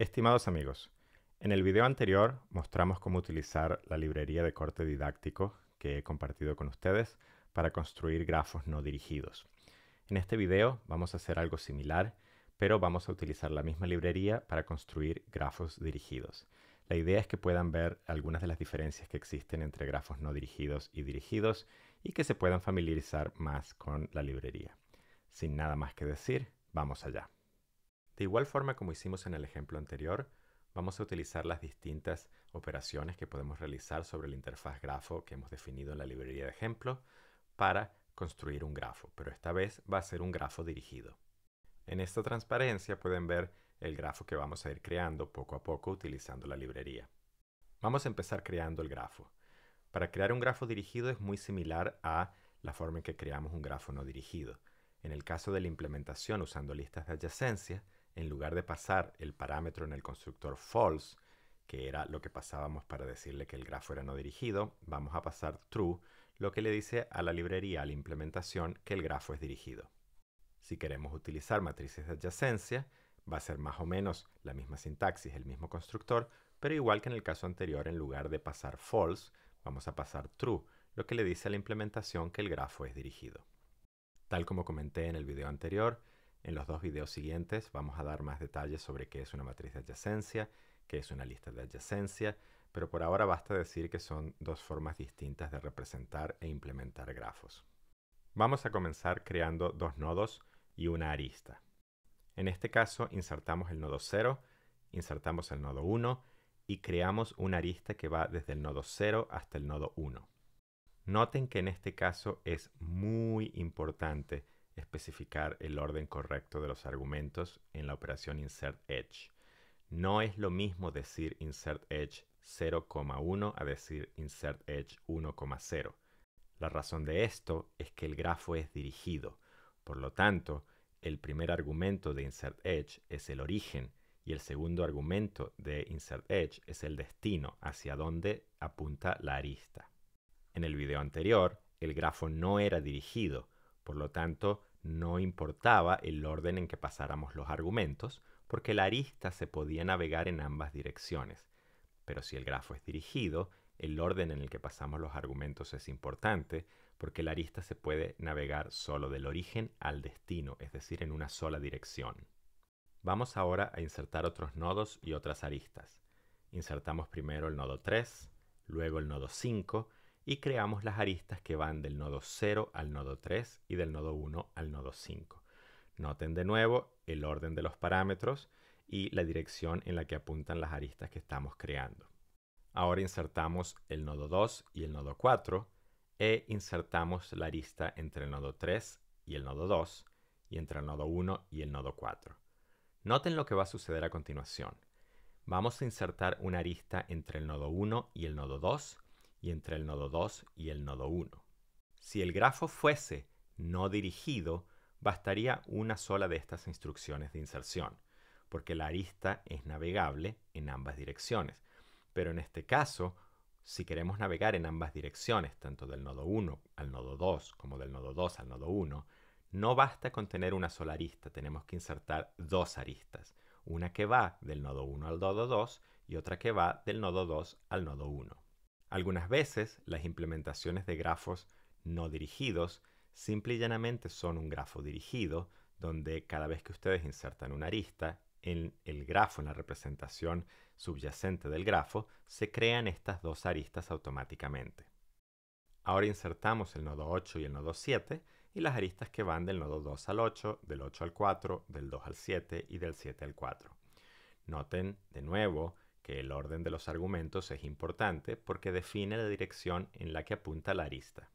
Estimados amigos, en el video anterior mostramos cómo utilizar la librería de corte didáctico que he compartido con ustedes para construir grafos no dirigidos. En este video vamos a hacer algo similar, pero vamos a utilizar la misma librería para construir grafos dirigidos. La idea es que puedan ver algunas de las diferencias que existen entre grafos no dirigidos y dirigidos y que se puedan familiarizar más con la librería. Sin nada más que decir, vamos allá. De igual forma como hicimos en el ejemplo anterior, vamos a utilizar las distintas operaciones que podemos realizar sobre la interfaz grafo que hemos definido en la librería de ejemplo para construir un grafo, pero esta vez va a ser un grafo dirigido. En esta transparencia pueden ver el grafo que vamos a ir creando poco a poco utilizando la librería. Vamos a empezar creando el grafo. Para crear un grafo dirigido es muy similar a la forma en que creamos un grafo no dirigido. En el caso de la implementación usando listas de adyacencia, en lugar de pasar el parámetro en el constructor false, que era lo que pasábamos para decirle que el grafo era no dirigido, vamos a pasar true, lo que le dice a la librería, a la implementación, que el grafo es dirigido. Si queremos utilizar matrices de adyacencia, va a ser más o menos la misma sintaxis, el mismo constructor, pero igual que en el caso anterior, en lugar de pasar false, vamos a pasar true, lo que le dice a la implementación que el grafo es dirigido. Tal como comenté en el video anterior, en los dos videos siguientes vamos a dar más detalles sobre qué es una matriz de adyacencia, qué es una lista de adyacencia, pero por ahora basta decir que son dos formas distintas de representar e implementar grafos. Vamos a comenzar creando dos nodos y una arista. En este caso insertamos el nodo 0, insertamos el nodo 1 y creamos una arista que va desde el nodo 0 hasta el nodo 1. Noten que en este caso es muy importante especificar el orden correcto de los argumentos en la operación insert edge. No es lo mismo decir insert edge 0,1 a decir insert edge 1,0. La razón de esto es que el grafo es dirigido, por lo tanto, el primer argumento de insert edge es el origen y el segundo argumento de insert edge es el destino hacia donde apunta la arista. En el video anterior, el grafo no era dirigido, por lo tanto, no importaba el orden en que pasáramos los argumentos, porque la arista se podía navegar en ambas direcciones. Pero si el grafo es dirigido, el orden en el que pasamos los argumentos es importante, porque la arista se puede navegar solo del origen al destino, es decir, en una sola dirección. Vamos ahora a insertar otros nodos y otras aristas. Insertamos primero el nodo 3, luego el nodo 5 y creamos las aristas que van del nodo 0 al nodo 3 y del nodo 1 al nodo 5. Noten de nuevo el orden de los parámetros y la dirección en la que apuntan las aristas que estamos creando. Ahora insertamos el nodo 2 y el nodo 4 e insertamos la arista entre el nodo 3 y el nodo 2 y entre el nodo 1 y el nodo 4. Noten lo que va a suceder a continuación. Vamos a insertar una arista entre el nodo 1 y el nodo 2 y entre el nodo 2 y el nodo 1. Si el grafo fuese no dirigido, bastaría una sola de estas instrucciones de inserción, porque la arista es navegable en ambas direcciones. Pero en este caso, si queremos navegar en ambas direcciones, tanto del nodo 1 al nodo 2 como del nodo 2 al nodo 1, no basta con tener una sola arista, tenemos que insertar dos aristas, una que va del nodo 1 al nodo 2 y otra que va del nodo 2 al nodo 1. Algunas veces las implementaciones de grafos no dirigidos simple y llanamente son un grafo dirigido, donde cada vez que ustedes insertan una arista en el grafo, en la representación subyacente del grafo, se crean estas dos aristas automáticamente. Ahora insertamos el nodo 8 y el nodo 7 y las aristas que van del nodo 2 al 8, del 8 al 4, del 2 al 7 y del 7 al 4. Noten de nuevo que el orden de los argumentos es importante porque define la dirección en la que apunta la arista.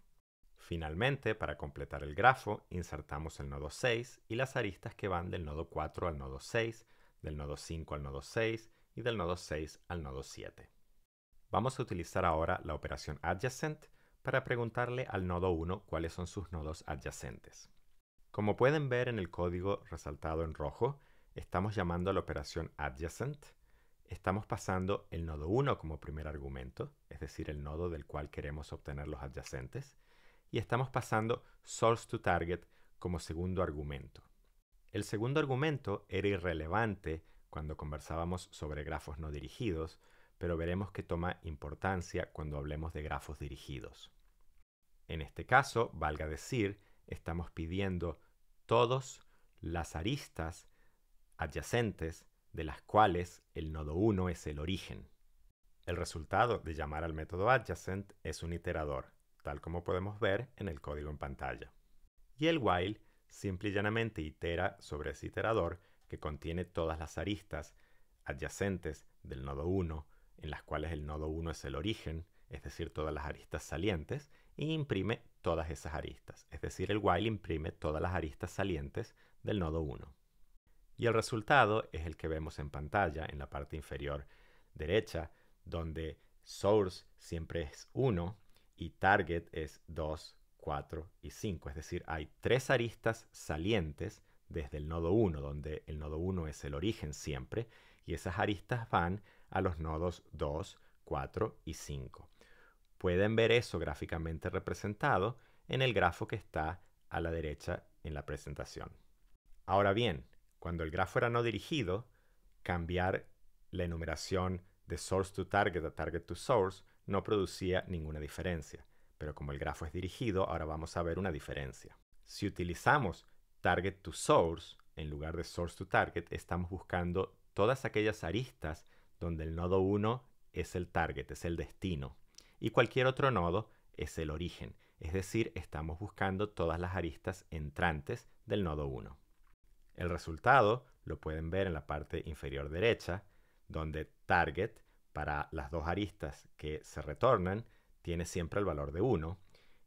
Finalmente, para completar el grafo, insertamos el nodo 6 y las aristas que van del nodo 4 al nodo 6, del nodo 5 al nodo 6 y del nodo 6 al nodo 7. Vamos a utilizar ahora la operación adjacent para preguntarle al nodo 1 cuáles son sus nodos adyacentes. Como pueden ver en el código resaltado en rojo, estamos llamando a la operación adjacent estamos pasando el nodo 1 como primer argumento, es decir, el nodo del cual queremos obtener los adyacentes, y estamos pasando source to target como segundo argumento. El segundo argumento era irrelevante cuando conversábamos sobre grafos no dirigidos, pero veremos que toma importancia cuando hablemos de grafos dirigidos. En este caso, valga decir, estamos pidiendo todos las aristas adyacentes de las cuales el nodo 1 es el origen. El resultado de llamar al método adjacent es un iterador, tal como podemos ver en el código en pantalla. Y el while simple y llanamente itera sobre ese iterador que contiene todas las aristas adyacentes del nodo 1, en las cuales el nodo 1 es el origen, es decir, todas las aristas salientes, e imprime todas esas aristas, es decir, el while imprime todas las aristas salientes del nodo 1. Y el resultado es el que vemos en pantalla en la parte inferior derecha, donde source siempre es 1 y target es 2, 4 y 5. Es decir, hay tres aristas salientes desde el nodo 1, donde el nodo 1 es el origen siempre, y esas aristas van a los nodos 2, 4 y 5. Pueden ver eso gráficamente representado en el grafo que está a la derecha en la presentación. Ahora bien, cuando el grafo era no dirigido, cambiar la enumeración de source to target a target to source no producía ninguna diferencia. Pero como el grafo es dirigido, ahora vamos a ver una diferencia. Si utilizamos target to source en lugar de source to target, estamos buscando todas aquellas aristas donde el nodo 1 es el target, es el destino, y cualquier otro nodo es el origen. Es decir, estamos buscando todas las aristas entrantes del nodo 1. El resultado lo pueden ver en la parte inferior derecha, donde target para las dos aristas que se retornan tiene siempre el valor de 1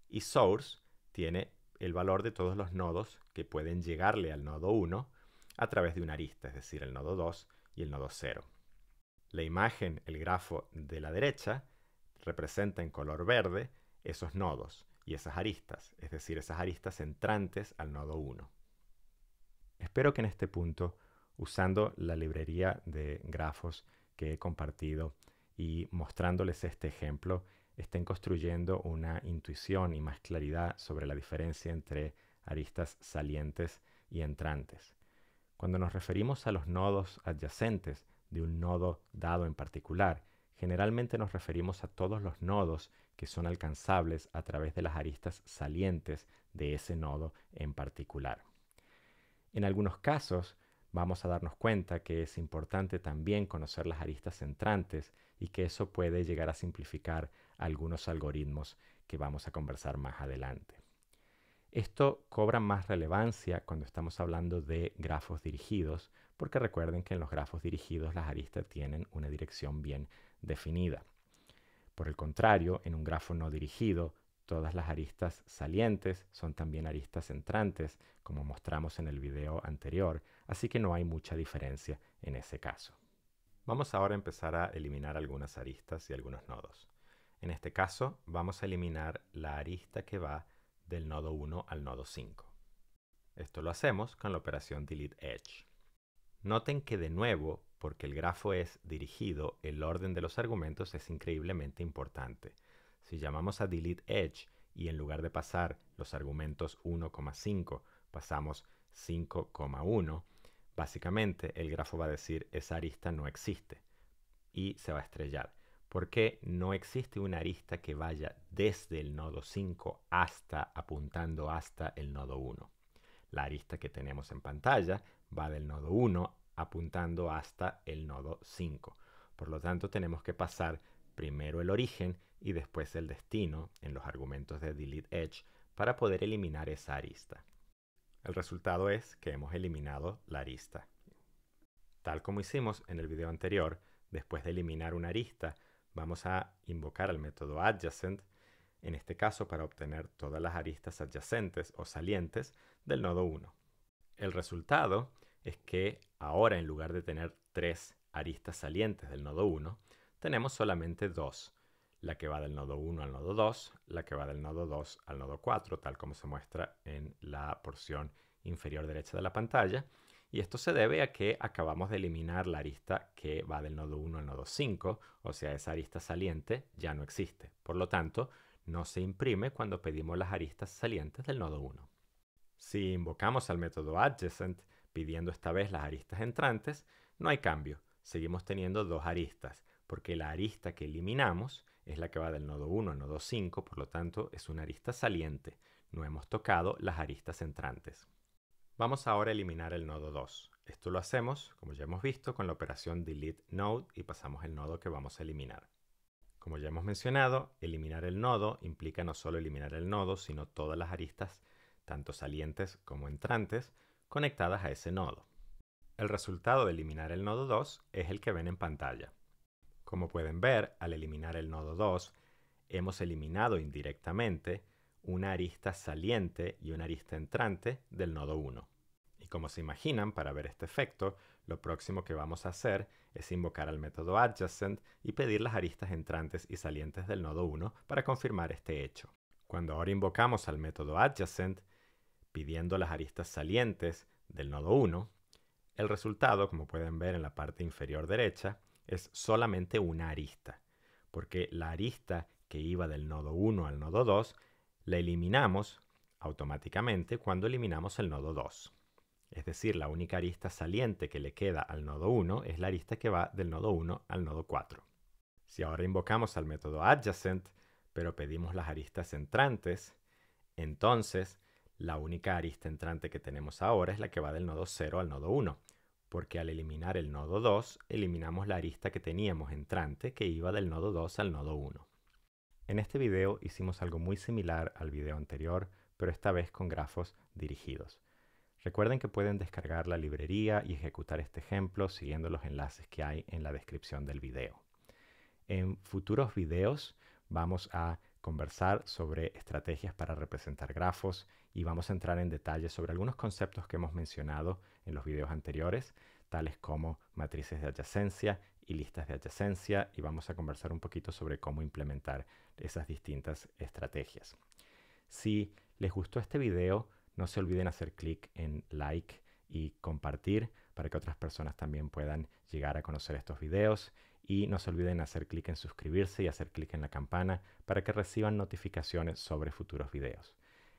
y source tiene el valor de todos los nodos que pueden llegarle al nodo 1 a través de una arista, es decir, el nodo 2 y el nodo 0. La imagen, el grafo de la derecha, representa en color verde esos nodos y esas aristas, es decir, esas aristas entrantes al nodo 1. Espero que en este punto, usando la librería de grafos que he compartido y mostrándoles este ejemplo, estén construyendo una intuición y más claridad sobre la diferencia entre aristas salientes y entrantes. Cuando nos referimos a los nodos adyacentes de un nodo dado en particular, generalmente nos referimos a todos los nodos que son alcanzables a través de las aristas salientes de ese nodo en particular. En algunos casos vamos a darnos cuenta que es importante también conocer las aristas entrantes y que eso puede llegar a simplificar algunos algoritmos que vamos a conversar más adelante. Esto cobra más relevancia cuando estamos hablando de grafos dirigidos, porque recuerden que en los grafos dirigidos las aristas tienen una dirección bien definida. Por el contrario, en un grafo no dirigido, Todas las aristas salientes son también aristas entrantes, como mostramos en el video anterior, así que no hay mucha diferencia en ese caso. Vamos ahora a empezar a eliminar algunas aristas y algunos nodos. En este caso, vamos a eliminar la arista que va del nodo 1 al nodo 5. Esto lo hacemos con la operación delete edge. Noten que de nuevo, porque el grafo es dirigido, el orden de los argumentos es increíblemente importante. Si llamamos a delete edge y en lugar de pasar los argumentos 1,5, pasamos 5,1, básicamente el grafo va a decir esa arista no existe y se va a estrellar. Porque no existe una arista que vaya desde el nodo 5 hasta apuntando hasta el nodo 1. La arista que tenemos en pantalla va del nodo 1 apuntando hasta el nodo 5. Por lo tanto, tenemos que pasar primero el origen y después el destino en los argumentos de Delete Edge para poder eliminar esa arista. El resultado es que hemos eliminado la arista. Tal como hicimos en el video anterior, después de eliminar una arista, vamos a invocar el método adjacent, en este caso para obtener todas las aristas adyacentes o salientes del nodo 1. El resultado es que ahora en lugar de tener tres aristas salientes del nodo 1, tenemos solamente dos, la que va del nodo 1 al nodo 2, la que va del nodo 2 al nodo 4, tal como se muestra en la porción inferior derecha de la pantalla. Y esto se debe a que acabamos de eliminar la arista que va del nodo 1 al nodo 5, o sea, esa arista saliente ya no existe. Por lo tanto, no se imprime cuando pedimos las aristas salientes del nodo 1. Si invocamos al método adjacent pidiendo esta vez las aristas entrantes, no hay cambio. Seguimos teniendo dos aristas, porque la arista que eliminamos es la que va del nodo 1 al nodo 5, por lo tanto es una arista saliente. No hemos tocado las aristas entrantes. Vamos ahora a eliminar el nodo 2. Esto lo hacemos, como ya hemos visto, con la operación delete node y pasamos el nodo que vamos a eliminar. Como ya hemos mencionado, eliminar el nodo implica no solo eliminar el nodo, sino todas las aristas, tanto salientes como entrantes, conectadas a ese nodo. El resultado de eliminar el nodo 2 es el que ven en pantalla. Como pueden ver, al eliminar el nodo 2, hemos eliminado indirectamente una arista saliente y una arista entrante del nodo 1. Y como se imaginan, para ver este efecto, lo próximo que vamos a hacer es invocar al método adjacent y pedir las aristas entrantes y salientes del nodo 1 para confirmar este hecho. Cuando ahora invocamos al método adjacent, pidiendo las aristas salientes del nodo 1, el resultado, como pueden ver en la parte inferior derecha, es solamente una arista, porque la arista que iba del nodo 1 al nodo 2 la eliminamos automáticamente cuando eliminamos el nodo 2. Es decir, la única arista saliente que le queda al nodo 1 es la arista que va del nodo 1 al nodo 4. Si ahora invocamos al método adjacent, pero pedimos las aristas entrantes, entonces la única arista entrante que tenemos ahora es la que va del nodo 0 al nodo 1, porque al eliminar el nodo 2, eliminamos la arista que teníamos entrante que iba del nodo 2 al nodo 1. En este video hicimos algo muy similar al video anterior, pero esta vez con grafos dirigidos. Recuerden que pueden descargar la librería y ejecutar este ejemplo siguiendo los enlaces que hay en la descripción del video. En futuros videos vamos a conversar sobre estrategias para representar grafos y vamos a entrar en detalle sobre algunos conceptos que hemos mencionado en los videos anteriores, tales como matrices de adyacencia y listas de adyacencia y vamos a conversar un poquito sobre cómo implementar esas distintas estrategias. Si les gustó este video, no se olviden hacer clic en like y compartir para que otras personas también puedan llegar a conocer estos videos y no se olviden hacer clic en suscribirse y hacer clic en la campana para que reciban notificaciones sobre futuros videos.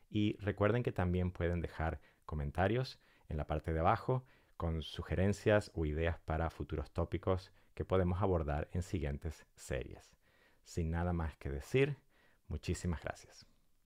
Y recuerden que también pueden dejar comentarios en la parte de abajo con sugerencias o ideas para futuros tópicos que podemos abordar en siguientes series. Sin nada más que decir, muchísimas gracias.